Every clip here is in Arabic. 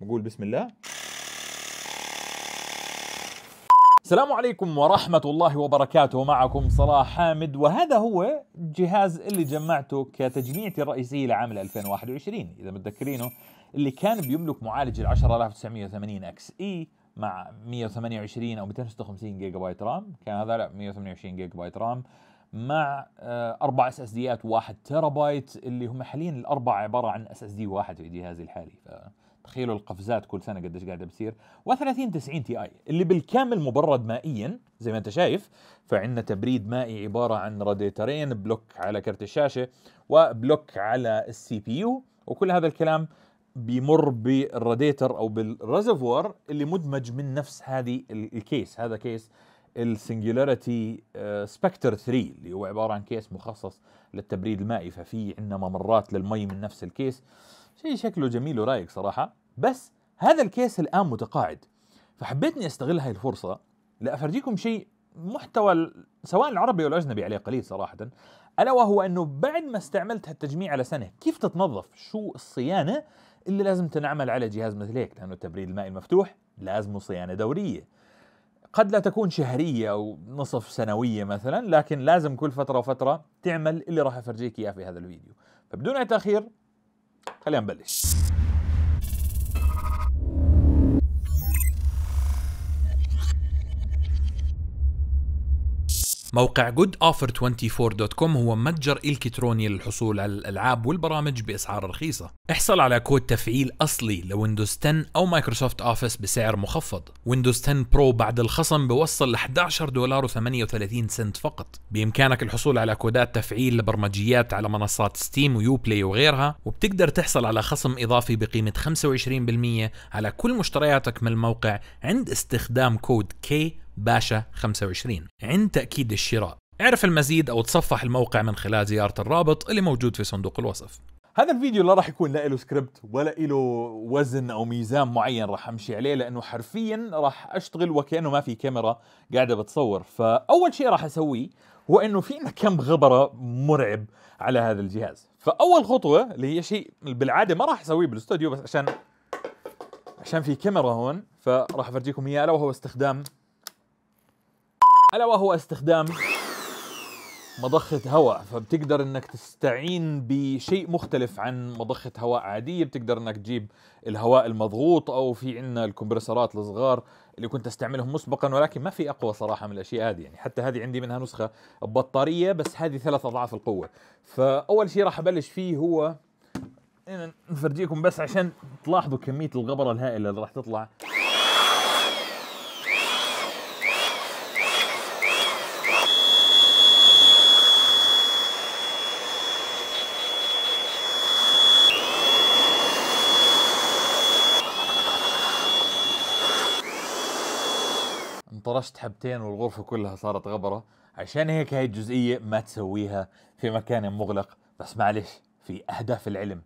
بقول بسم الله السلام عليكم ورحمة الله وبركاته معكم صلاح حامد وهذا هو الجهاز اللي جمعته كتجميعتي الرئيسية لعام 2021 إذا متذكرينه اللي كان بيملك معالج ال 10980 اكس اي مع 128 او 256 جيجا بايت رام كان هذا لا 128 جيجا بايت رام مع آه، اربع اس اس ديات 1 تيرا بايت اللي هم حاليا الاربعه عباره عن اس اس دي واحد في جهازي الحالي ف تخيلوا القفزات كل سنه قديش قاعده بتصير و30 90 تي اي اللي بالكامل مبرد مائيا زي ما انت شايف فعندنا تبريد مائي عباره عن راديترين بلوك على كرت الشاشه وبلوك على السي بي يو وكل هذا الكلام بيمر بالراديتر او بالريزرفوار اللي مدمج من نفس هذه الكيس هذا كيس السنجولاريتي سبكتر 3 اللي هو عباره عن كيس مخصص للتبريد المائي ففي عندنا ممرات للمي من نفس الكيس شيء شكله جميل ورايق صراحه بس هذا الكيس الان متقاعد فحبيت اني استغل هاي الفرصه لافرجيكم شيء محتوى سواء العربي او الاجنبي عليه قليل صراحه الا وهو انه بعد ما استعملت هالتجميع على سنه كيف تتنظف شو الصيانه اللي لازم تنعمل على جهاز مثل هيك لانه التبريد المائي المفتوح لازمه صيانه دوريه قد لا تكون شهريه او نصف سنويه مثلا لكن لازم كل فتره وفتره تعمل اللي راح افرجيك اياه في هذا الفيديو فبدون اي تاخير خلينا نبلش موقع goodoffer24.com هو متجر الكتروني للحصول على الالعاب والبرامج باسعار رخيصه. احصل على كود تفعيل اصلي لويندوز 10 او مايكروسوفت اوفيس بسعر مخفض. ويندوز 10 برو بعد الخصم بوصل ل 11 دولار و38 سنت فقط. بامكانك الحصول على كودات تفعيل لبرمجيات على منصات ستيم ويو بلاي وغيرها، وبتقدر تحصل على خصم اضافي بقيمه 25% على كل مشترياتك من الموقع عند استخدام كود كي باشا 25 عند تأكيد الشراء اعرف المزيد أو تصفح الموقع من خلال زيارة الرابط اللي موجود في صندوق الوصف هذا الفيديو لا راح يكون لا له سكريبت ولا له وزن او ميزان معين راح امشي عليه لانه حرفيا راح اشتغل وكانه ما في كاميرا قاعده بتصور فاول شيء راح اسويه هو انه في كم غبره مرعب على هذا الجهاز فاول خطوه اللي هي شيء بالعاده ما راح اسويه بالاستوديو بس عشان عشان في كاميرا هون فراح افرجيكم اياه وهو استخدام ألا وهو استخدام مضخة هواء فبتقدر انك تستعين بشيء مختلف عن مضخة هواء عادية بتقدر انك تجيب الهواء المضغوط او في عندنا الكمبرسرات الصغار اللي كنت استعملهم مسبقا ولكن ما في اقوى صراحة من الاشياء هذه يعني حتى هذه عندي منها نسخة بطارية بس هذه ثلاث اضعاف القوة فاول شيء راح ابلش فيه هو نفرجيكم بس عشان تلاحظوا كمية الغبرة الهائلة اللي راح تطلع طرشت حبتين والغرفه كلها صارت غبره عشان هيك هاي الجزئيه ما تسويها في مكان مغلق بس معلش في اهداف العلم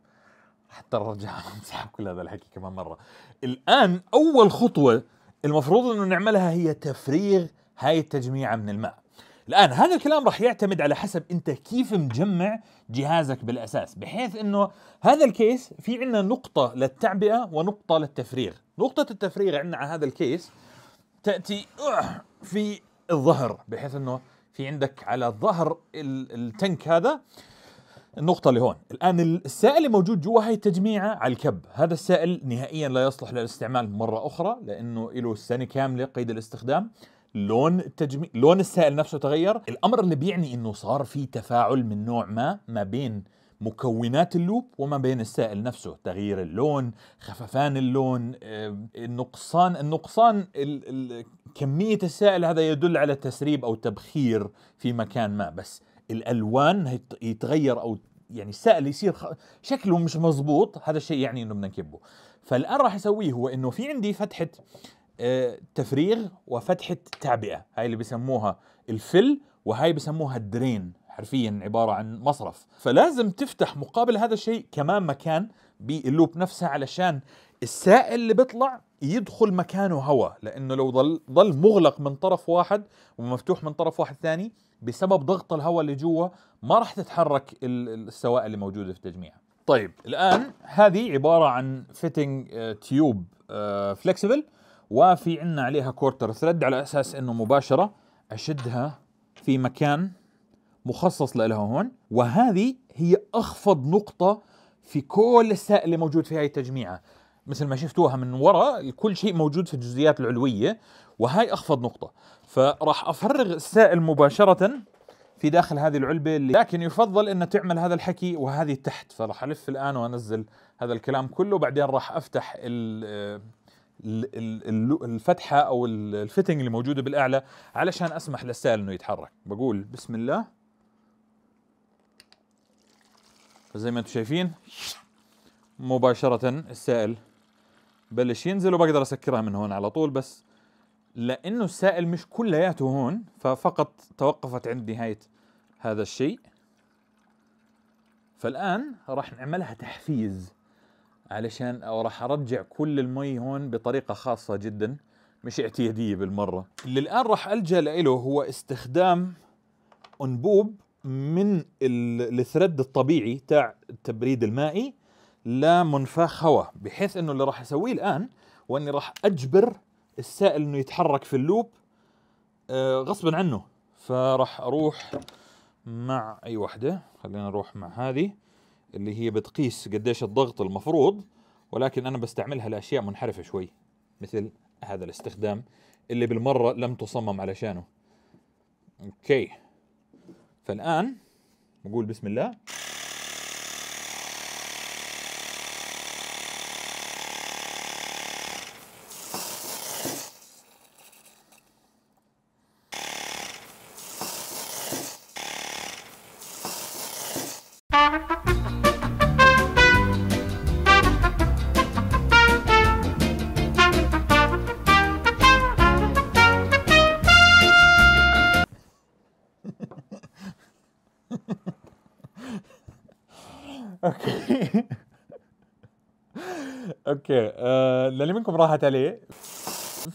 حتى نرجع نسحب كل هذا الحكي كمان مره الان اول خطوه المفروض انه نعملها هي تفريغ هاي التجميعه من الماء الان هذا الكلام راح يعتمد على حسب انت كيف مجمع جهازك بالاساس بحيث انه هذا الكيس في عندنا نقطه للتعبئه ونقطه للتفريغ نقطه التفريغ عندنا على هذا الكيس تاتي أه، في الظهر بحيث انه في عندك على ظهر التنك هذا النقطة اللي هون، الآن السائل اللي موجود جوا هي التجميعة على الكب، هذا السائل نهائيا لا يصلح للاستعمال مرة أخرى لأنه له سنة كاملة قيد الاستخدام، لون التجميع لون السائل نفسه تغير، الأمر اللي بيعني إنه صار في تفاعل من نوع ما ما بين مكونات اللوب وما بين السائل نفسه تغيير اللون خففان اللون آه، النقصان النقصان كمية السائل هذا يدل على تسريب أو تبخير في مكان ما بس الألوان يتغير أو يعني السائل يصير شكله مش مزبوط هذا الشيء يعني انه بدنا نكبه فالان راح اسويه هو انه في عندي فتحه آه، تفريغ وفتحه تعبئه هاي اللي بسموها الفل وهاي بسموها الدرين حرفيا عباره عن مصرف فلازم تفتح مقابل هذا الشيء كمان مكان باللوب نفسها علشان السائل اللي بيطلع يدخل مكانه هواء لانه لو ظل ظل مغلق من طرف واحد ومفتوح من طرف واحد ثاني بسبب ضغط الهواء اللي جوا ما راح تتحرك السوائل اللي موجوده في التجميع طيب الان هذه عباره عن فيتنج تيوب فلكسبل وفي عندنا عليها كورتر ثريد على اساس انه مباشره اشدها في مكان مخصص لها هون وهذه هي اخفض نقطه في كل السائل اللي موجود في هاي التجميعه مثل ما شفتوها من وراء كل شيء موجود في الجزئيات العلويه وهاي اخفض نقطه فراح افرغ السائل مباشره في داخل هذه العلبه اللي لكن يفضل ان تعمل هذا الحكي وهذه تحت فراح الف الان وانزل هذا الكلام كله وبعدين راح افتح ال الفتحه او الفتنج اللي موجوده بالاعلى علشان اسمح للسائل انه يتحرك بقول بسم الله فزي ما انتم شايفين مباشرة السائل بلش ينزل وبقدر اسكرها من هون على طول بس لانه السائل مش كلياته هون ففقط توقفت عند نهاية هذا الشيء فالان راح نعملها تحفيز علشان او راح ارجع كل المي هون بطريقة خاصة جدا مش اعتيادية بالمرة اللي الان راح الجأ له هو استخدام انبوب من الثريد الطبيعي تاع التبريد المائي لمنفاخ هواء بحيث انه اللي راح اسويه الان واني راح اجبر السائل انه يتحرك في اللوب آه، غصبا عنه فراح اروح مع اي وحده خلينا نروح مع هذه اللي هي بتقيس قديش الضغط المفروض ولكن انا بستعملها لاشياء منحرفه شوي مثل هذا الاستخدام اللي بالمره لم تصمم علشانه اوكي فالآن بقول بسم الله اوكي اوكي آه، للي منكم راحت عليه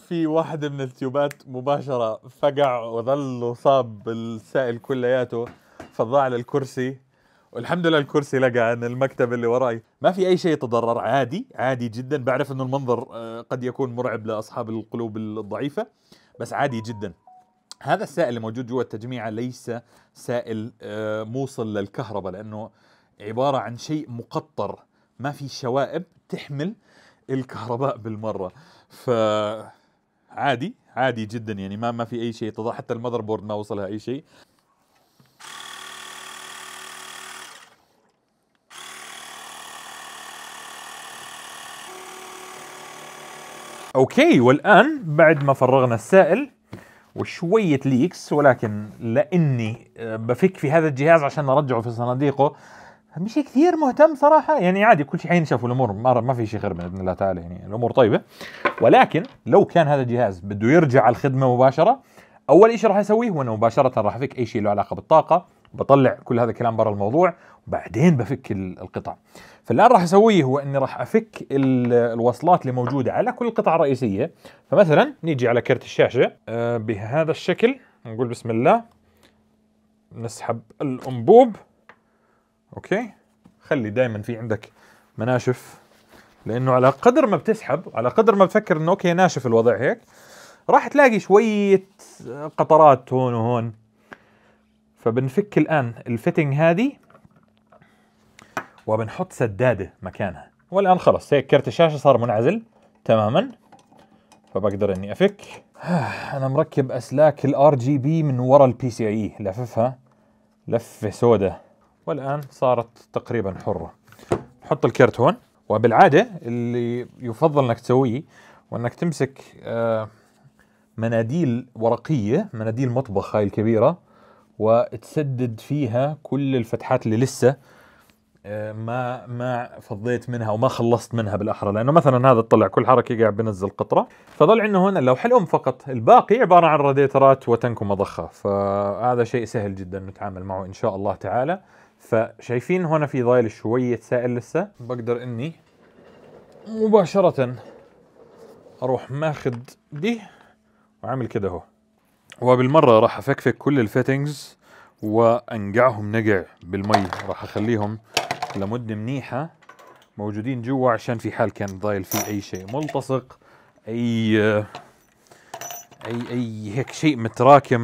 في واحدة من التيوبات مباشرة فقع وظل صاب السائل كلياته فضاع للكرسي والحمد لله الكرسي لقى عن المكتب اللي وراي ما في اي شيء تضرر عادي عادي جدا بعرف انه المنظر آه، قد يكون مرعب لاصحاب القلوب الضعيفه بس عادي جدا هذا السائل اللي موجود جوا التجميعه ليس سائل آه، موصل للكهرباء لانه عباره عن شيء مقطر ما في شوائب تحمل الكهرباء بالمره ف عادي عادي جدا يعني ما ما في اي شيء تضع حتى المذر بورد ما وصلها اي شيء اوكي والان بعد ما فرغنا السائل وشويه ليكس ولكن لاني آه، بفك في هذا الجهاز عشان ارجعه في صناديقه مش كثير مهتم صراحه يعني عادي كل شيء حينشاف الامور ما في شيء خير باذن الله تعالى يعني الامور طيبه ولكن لو كان هذا الجهاز بده يرجع على الخدمه مباشره اول شيء راح اسويه هو انه مباشره راح افك اي شيء له علاقه بالطاقه بطلع كل هذا الكلام برا الموضوع وبعدين بفك القطع فالان راح اسويه هو اني راح افك الوصلات اللي موجوده على كل القطع الرئيسيه فمثلا نيجي على كرت الشاشه آه، بهذا الشكل نقول بسم الله نسحب الانبوب اوكي خلي دائما في عندك مناشف لانه على قدر ما بتسحب على قدر ما بتفكر انه اوكي ناشف الوضع هيك راح تلاقي شويه قطرات هون وهون فبنفك الآن الفيتنج هذه وبنحط سدادة مكانها والآن خلص هيك كرت الشاشة صار منعزل تماما فبقدر اني افك انا مركب اسلاك الار جي بي من ورا البي سي اي e، لففها لفه سوداء والان صارت تقريبا حره نحط الكرت هون وبالعاده اللي يفضل انك تسويه وانك تمسك آه، مناديل ورقيه مناديل مطبخ هاي الكبيره وتسدد فيها كل الفتحات اللي لسه آه، ما ما فضيت منها وما خلصت منها بالاحرى لانه مثلا هذا طلع كل حركه قاعد بنزل قطره فظل عندنا هنا اللوحه الام فقط الباقي عباره عن راديترات وتنك ومضخه فهذا شيء سهل جدا نتعامل معه ان شاء الله تعالى فشايفين هنا في ضايل شويه سائل لسه بقدر اني مباشره اروح ماخذ دي وعامل كده اهو وبالمرة راح افكفك كل الفيتنجز وانقعهم نقع بالمي راح اخليهم لمدة منيحة موجودين جوا عشان في حال كان ضايل في اي شيء ملتصق اي اي اي هيك شيء متراكم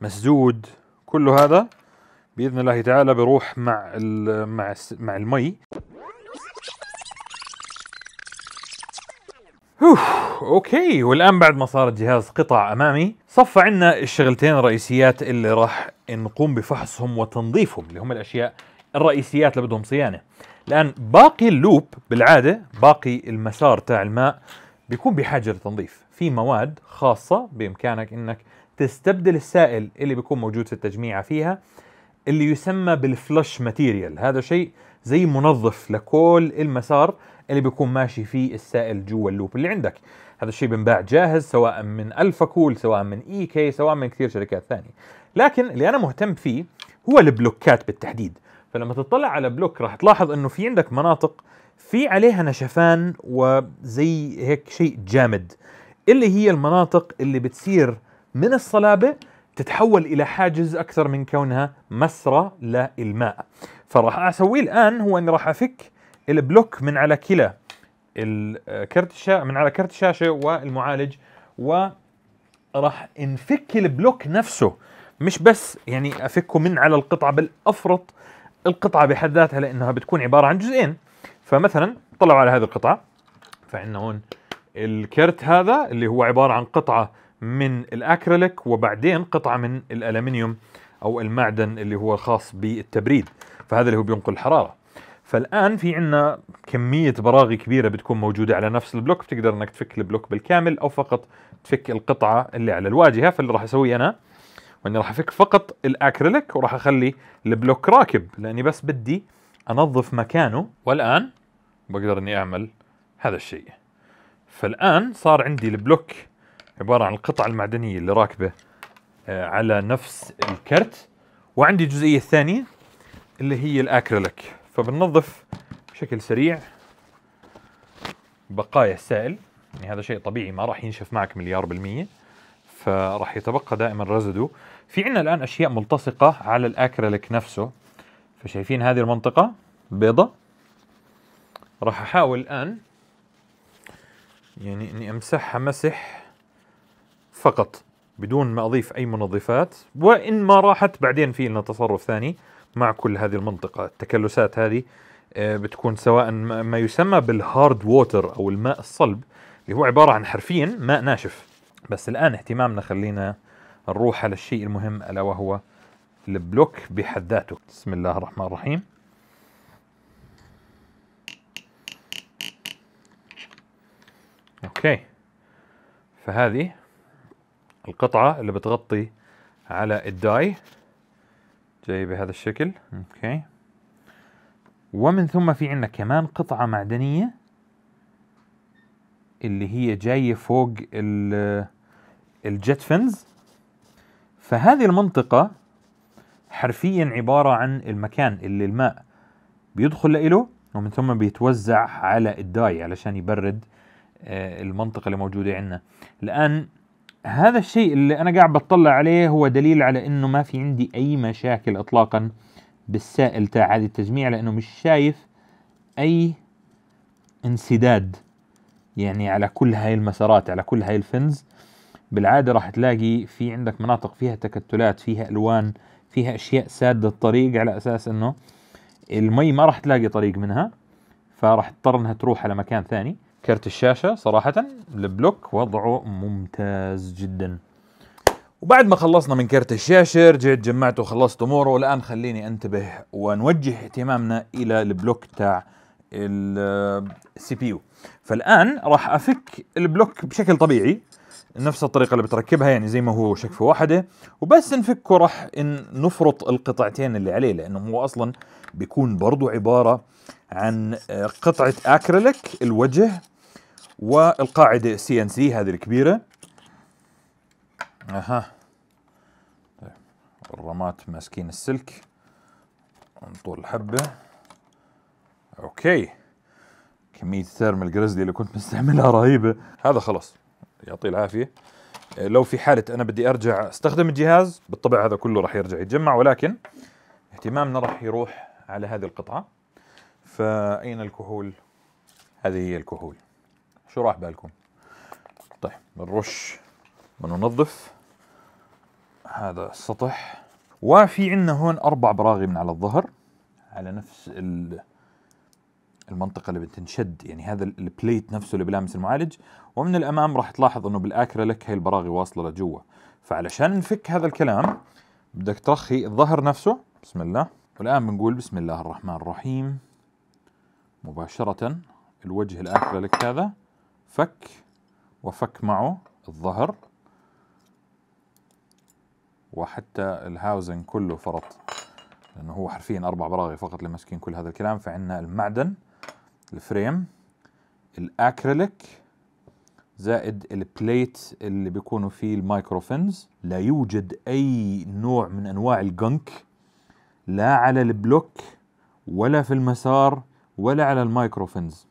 مسدود كله هذا باذن الله تعالى بروح مع مع مع المي اوف اوكي والان بعد ما صار الجهاز قطع امامي صفى عنا الشغلتين الرئيسيات اللي راح نقوم بفحصهم وتنظيفهم اللي هم الاشياء الرئيسيات اللي بدهم صيانه الان باقي اللوب بالعاده باقي المسار تاع الماء بيكون بحاجه لتنظيف في مواد خاصه بامكانك انك تستبدل السائل اللي بيكون موجود في التجميعه فيها اللي يسمى بالفلش ماتيريال هذا شيء زي منظف لكل المسار اللي بيكون ماشي فيه السائل جوا اللوب اللي عندك هذا الشيء بنباع جاهز سواء من الفا كول سواء من اي e كي سواء من كثير شركات ثانيه لكن اللي انا مهتم فيه هو البلوكات بالتحديد فلما تطلع على بلوك راح تلاحظ انه في عندك مناطق في عليها نشفان وزي هيك شيء جامد اللي هي المناطق اللي بتصير من الصلابه تتحول الى حاجز اكثر من كونها مسرى للماء فراح اسويه الان هو اني راح افك البلوك من على كلا الكرت من على كرت الشاشه والمعالج و راح نفك البلوك نفسه مش بس يعني افكه من على القطعه بل افرط القطعه بحد ذاتها لانها بتكون عباره عن جزئين فمثلا طلعوا على هذه القطعه فعندنا هون الكرت هذا اللي هو عباره عن قطعه من الاكريليك وبعدين قطعه من الالمنيوم او المعدن اللي هو خاص بالتبريد فهذا اللي هو بينقل الحراره فالان في عندنا كميه براغي كبيره بتكون موجوده على نفس البلوك بتقدر انك تفك البلوك بالكامل او فقط تفك القطعه اللي على الواجهه فاللي راح اسويه انا واني راح افك فقط الاكريليك وراح اخلي البلوك راكب لاني بس بدي انظف مكانه والان بقدر اني اعمل هذا الشيء فالان صار عندي البلوك عباره عن القطعه المعدنيه اللي راكبه آه، على نفس الكرت وعندي الجزئيه الثانيه اللي هي الاكريليك فبننظف بشكل سريع بقايا السائل يعني هذا شيء طبيعي ما راح ينشف معك مليار بالمية فراح يتبقى دائما رزدو في عندنا الآن أشياء ملتصقة على الأكريليك نفسه فشايفين هذه المنطقة البيضة راح أحاول الآن يعني إني أمسحها مسح فقط بدون ما أضيف أي منظفات وإن ما راحت بعدين في لنا تصرف ثاني مع كل هذه المنطقة التكلسات هذه آه، بتكون سواء ما يسمى بالهارد ووتر أو الماء الصلب اللي هو عبارة عن حرفيا ماء ناشف بس الآن اهتمامنا خلينا نروح على الشيء المهم ألا وهو البلوك بحد ذاته بسم الله الرحمن الرحيم اوكي فهذه القطعة اللي بتغطي على الداي جاي بهذا الشكل اوكي ومن ثم في عندنا كمان قطعة معدنية اللي هي جاية فوق الجت فنز فهذه المنطقة حرفيا عبارة عن المكان اللي الماء بيدخل لإله ومن ثم بيتوزع على الداي علشان يبرد آه، المنطقة اللي موجودة عندنا الآن هذا الشيء اللي انا قاعد بطلع عليه هو دليل على انه ما في عندي اي مشاكل اطلاقا بالسائل تاع هذه التجميع لانه مش شايف اي انسداد يعني على كل هاي المسارات على كل هاي الفنز بالعاده راح تلاقي في عندك مناطق فيها تكتلات فيها الوان فيها اشياء ساده الطريق على اساس انه المي ما راح تلاقي طريق منها فراح تضطر انها تروح على مكان ثاني كرت الشاشة صراحة البلوك وضعه ممتاز جدا وبعد ما خلصنا من كرت الشاشة رجعت جمعته وخلصت أموره والآن خليني أنتبه ونوجه اهتمامنا إلى البلوك تاع السي بي يو فالآن راح أفك البلوك بشكل طبيعي نفس الطريقة اللي بتركبها يعني زي ما هو شكفة واحدة وبس نفكه راح نفرط القطعتين اللي عليه لأنه هو أصلا بيكون برضو عبارة عن قطعة أكريليك الوجه والقاعده سي ان سي هذه الكبيره اها الرمات ماسكين السلك نطول الحبه اوكي كميه الثيرمال جريزلي اللي كنت مستعملها رهيبه هذا خلص يعطيه العافيه لو في حاله انا بدي ارجع استخدم الجهاز بالطبع هذا كله راح يرجع يتجمع ولكن اهتمامنا راح يروح على هذه القطعه فاين الكحول هذه هي الكحول شو راح بالكم طيب بنرش بننظف هذا السطح وفي عندنا هون اربع براغي من على الظهر على نفس المنطقة اللي بتنشد يعني هذا البليت نفسه اللي بلامس المعالج ومن الامام راح تلاحظ انه بالاكريليك هي البراغي واصلة لجوا فعلشان نفك هذا الكلام بدك ترخي الظهر نفسه بسم الله والان بنقول بسم الله الرحمن الرحيم مباشرة الوجه الاكريليك هذا فك وفك معه الظهر وحتى الهاوزن كله فرط لانه هو حرفيا اربع براغي فقط اللي ماسكين كل هذا الكلام فعندنا المعدن الفريم الاكريليك زائد البليت اللي بيكونوا فيه المايكروفنز لا يوجد اي نوع من انواع الجنك لا على البلوك ولا في المسار ولا على المايكروفنز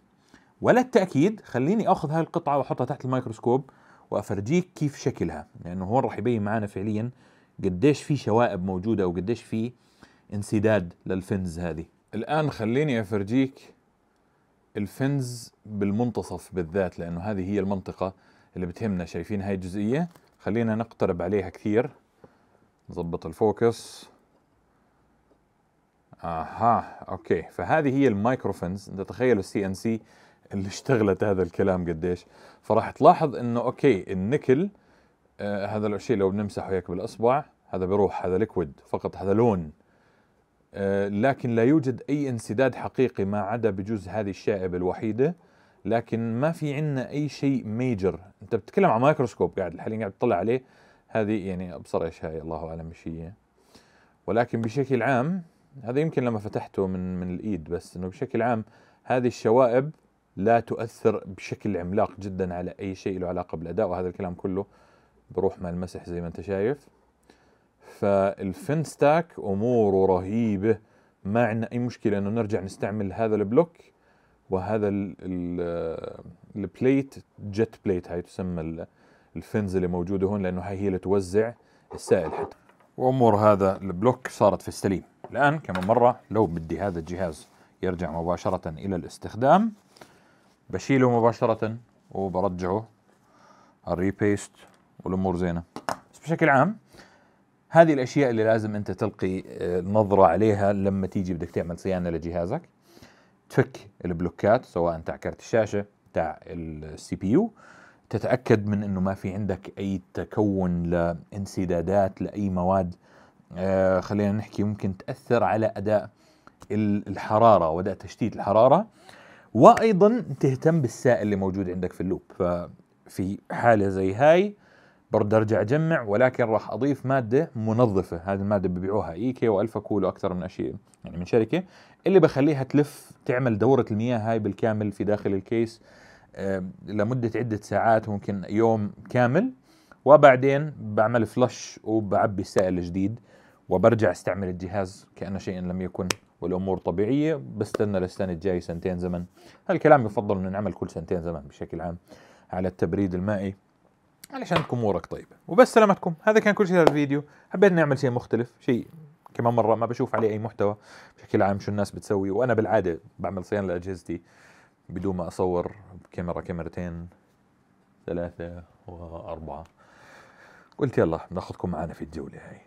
ولا التأكيد خليني أخذ هاي القطعة وأحطها تحت الميكروسكوب وأفرجيك كيف شكلها لأنه هون راح يبين معنا فعليا قديش في شوائب موجودة وقديش في انسداد للفنز هذه الآن خليني أفرجيك الفنز بالمنتصف بالذات لأنه هذه هي المنطقة اللي بتهمنا شايفين هاي الجزئية خلينا نقترب عليها كثير نظبط الفوكس اها اوكي فهذه هي المايكروفنز انت تخيلوا السي ان سي اللي اشتغلت هذا الكلام قديش فراح تلاحظ انه اوكي النكل آه هذا الشيء لو بنمسحه هيك بالاصبع هذا بيروح هذا ليكويد فقط هذا لون آه لكن لا يوجد اي انسداد حقيقي ما عدا بجوز هذه الشائبه الوحيده لكن ما في عندنا اي شيء ميجر انت بتتكلم عن مايكروسكوب قاعد حاليا قاعد تطلع عليه هذه يعني ابصر ايش هاي الله اعلم ايش هي ولكن بشكل عام هذا يمكن لما فتحته من من الايد بس انه بشكل عام هذه الشوائب لا تؤثر بشكل عملاق جدا على اي شيء له علاقه بالاداء وهذا الكلام كله بروح مع المسح زي ما انت شايف فالفن ستاك اموره رهيبه ما عندنا اي مشكله انه نرجع نستعمل هذا البلوك وهذا البليت جت بليت هاي تسمى الفنز اللي موجوده هون لانه هاي هي اللي توزع السائل حتى وامور هذا البلوك صارت في السليم الان كمان مره لو بدي هذا الجهاز يرجع مباشره الى الاستخدام بشيله مباشرة وبرجعه الريبيست والامور زينه بس بشكل عام هذه الاشياء اللي لازم انت تلقي آه، نظره عليها لما تيجي بدك تعمل صيانه لجهازك تفك البلوكات سواء تاع كارت الشاشه تاع السي بي يو تتاكد من انه ما في عندك اي تكون لانسدادات لاي مواد آه خلينا نحكي ممكن تاثر على اداء الحراره واداء تشتيت الحراره وايضا تهتم بالسائل اللي موجود عندك في اللوب ففي حاله زي هاي برضه ارجع اجمع ولكن راح اضيف ماده منظفه هذه الماده ببيعوها ايكي والفا كول واكثر من اشياء يعني من شركه اللي بخليها تلف تعمل دوره المياه هاي بالكامل في داخل الكيس لمده عده ساعات ممكن يوم كامل وبعدين بعمل فلش وبعبي السائل الجديد وبرجع استعمل الجهاز كأن شيء لم يكن والامور طبيعيه بستنى للسنه الجاي سنتين زمن هالكلام يفضل انه نعمل كل سنتين زمن بشكل عام على التبريد المائي علشان تكون امورك طيبه وبس سلامتكم هذا كان كل شيء هذا الفيديو حبيت نعمل شيء مختلف شيء كمان مره ما بشوف عليه اي محتوى بشكل عام شو الناس بتسوي وانا بالعاده بعمل صيانه لاجهزتي بدون ما اصور بكاميرا كاميرتين ثلاثه واربعه قلت يلا بناخذكم معنا في الجوله هاي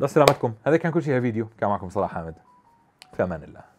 لسلامتكم هذا كان كل شيء في فيديو كان معكم صلاح حامد في امان الله